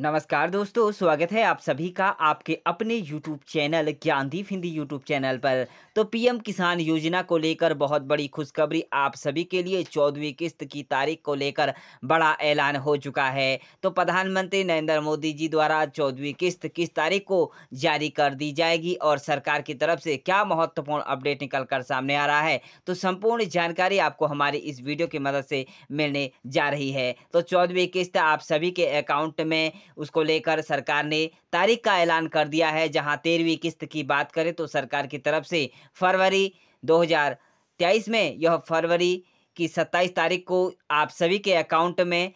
नमस्कार दोस्तों स्वागत है आप सभी का आपके अपने YouTube channel Gyandeep Hindi YouTube channel पर तो पीएम किसान योजना को लेकर बहुत बड़ी खुशखबरी आप सभी के लिए चौदहवीं किस्त की तारीख को लेकर बड़ा ऐलान हो चुका है तो प्रधानमंत्री नरेंद्र मोदी जी द्वारा चौदहवीं किस्त किस तारीख को जारी कर दी जाएगी और सरकार की तरफ से क्या महत्वपूर्ण अपडेट निकल कर सामने आ रहा है तो संपूर्ण जानकारी आपको हमारी इस वीडियो की मदद से मिलने जा रही है तो चौदहवीं किस्त आप सभी के अकाउंट में उसको लेकर सरकार ने तारीख का ऐलान कर दिया है जहां तेरहवीं किस्त की बात करें तो सरकार की तरफ से फरवरी 2023 में यह फरवरी की 27 तारीख को आप सभी के अकाउंट में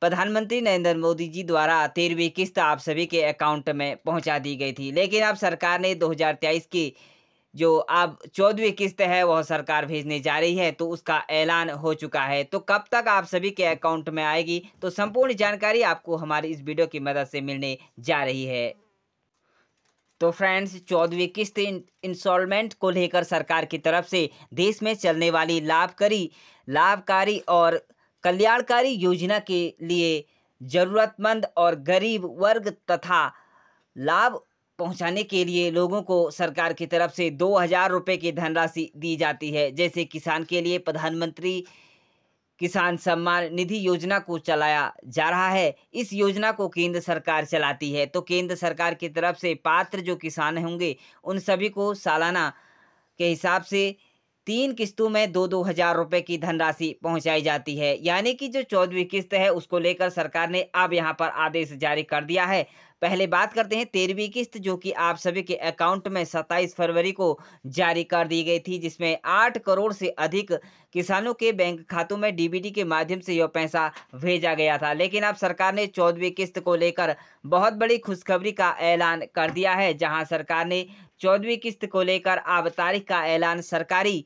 प्रधानमंत्री नरेंद्र मोदी जी द्वारा तेरहवीं किस्त आप सभी के अकाउंट में पहुंचा दी गई थी लेकिन अब सरकार ने दो की जो अब चौदहवीं किस्त है वह सरकार भेजने जा रही है तो उसका ऐलान हो चुका है तो कब तक आप सभी के अकाउंट में आएगी तो संपूर्ण जानकारी आपको हमारी इस वीडियो की मदद से मिलने जा रही है तो फ्रेंड्स चौदहवीं किस्त इंस्टॉलमेंट को लेकर सरकार की तरफ से देश में चलने वाली लाभकारी लाभकारी और कल्याणकारी योजना के लिए ज़रूरतमंद और गरीब वर्ग तथा लाभ पहुंचाने के लिए लोगों को सरकार की तरफ से दो हज़ार रुपये की धनराशि दी जाती है जैसे किसान के लिए प्रधानमंत्री किसान सम्मान निधि योजना को चलाया जा रहा है इस योजना को केंद्र सरकार चलाती है तो केंद्र सरकार की तरफ से पात्र जो किसान होंगे उन सभी को सालाना के हिसाब से तीन किस्तों में दो दो हज़ार रुपये की धनराशि पहुंचाई जाती है यानी कि जो चौदहवीं किस्त है उसको लेकर सरकार ने अब यहां पर आदेश जारी कर दिया है पहले बात करते हैं तेरहवीं किस्त जो कि आप सभी के अकाउंट में सत्ताईस फरवरी को जारी कर दी गई थी जिसमें आठ करोड़ से अधिक किसानों के बैंक खातों में डीबीटी के माध्यम से यह पैसा भेजा गया था लेकिन अब सरकार ने चौदहवीं किस्त को लेकर बहुत बड़ी खुशखबरी का ऐलान कर दिया है जहां सरकार ने चौदहवीं किस्त को लेकर अब तारीख का ऐलान सरकारी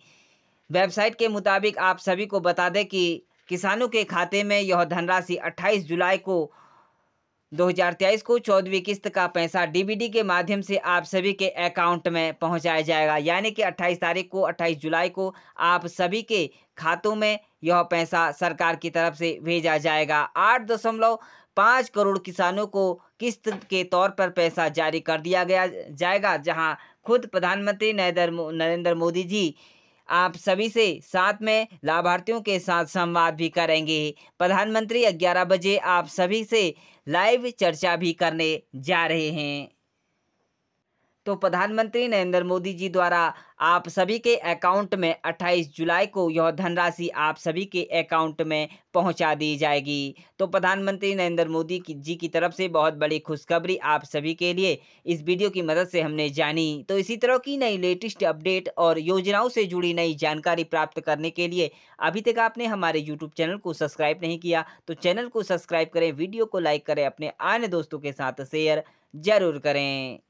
वेबसाइट के मुताबिक आप सभी को बता दें कि किसानों के खाते में यह धनराशि 28 जुलाई को 2023 को चौदहवीं किस्त का पैसा डीबीडी के माध्यम से आप सभी के अकाउंट में पहुंचाया जाएगा यानी कि 28 तारीख को 28 जुलाई को आप सभी के खातों में यह पैसा सरकार की तरफ से भेजा जाएगा आठ दशमलव पाँच करोड़ किसानों को किस्त के तौर पर पैसा जारी कर दिया गया जाएगा जहां खुद प्रधानमंत्री नरेंद्र मोदी जी आप सभी से साथ में लाभार्थियों के साथ संवाद भी करेंगे प्रधानमंत्री ग्यारह बजे आप सभी से लाइव चर्चा भी करने जा रहे हैं तो प्रधानमंत्री नरेंद्र मोदी जी द्वारा आप सभी के अकाउंट में 28 जुलाई को यह धनराशि आप सभी के अकाउंट में पहुंचा दी जाएगी तो प्रधानमंत्री नरेंद्र मोदी की जी की तरफ से बहुत बड़ी खुशखबरी आप सभी के लिए इस वीडियो की मदद से हमने जानी तो इसी तरह की नई लेटेस्ट अपडेट और योजनाओं से जुड़ी नई जानकारी प्राप्त करने के लिए अभी तक आपने हमारे यूट्यूब चैनल को सब्सक्राइब नहीं किया तो चैनल को सब्सक्राइब करें वीडियो को लाइक करें अपने अन्य दोस्तों के साथ शेयर जरूर करें